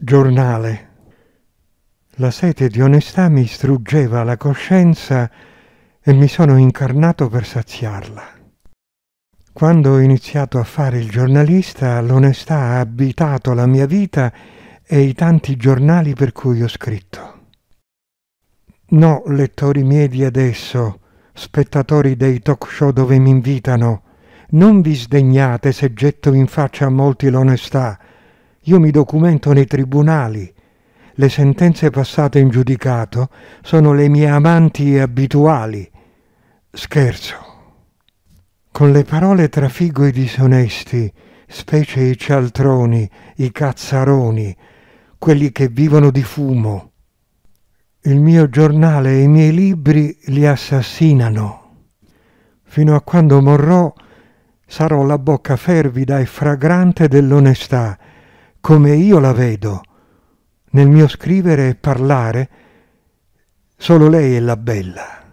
giornale. La sete di onestà mi struggeva la coscienza e mi sono incarnato per saziarla. Quando ho iniziato a fare il giornalista, l'onestà ha abitato la mia vita e i tanti giornali per cui ho scritto. No, lettori miei di adesso, spettatori dei talk show dove mi invitano, non vi sdegnate se getto in faccia a molti l'onestà, io mi documento nei tribunali. Le sentenze passate in giudicato sono le mie amanti abituali. Scherzo. Con le parole trafigo i disonesti, specie i cialtroni, i cazzaroni, quelli che vivono di fumo. Il mio giornale e i miei libri li assassinano. Fino a quando morrò sarò la bocca fervida e fragrante dell'onestà come io la vedo, nel mio scrivere e parlare, solo lei è la bella.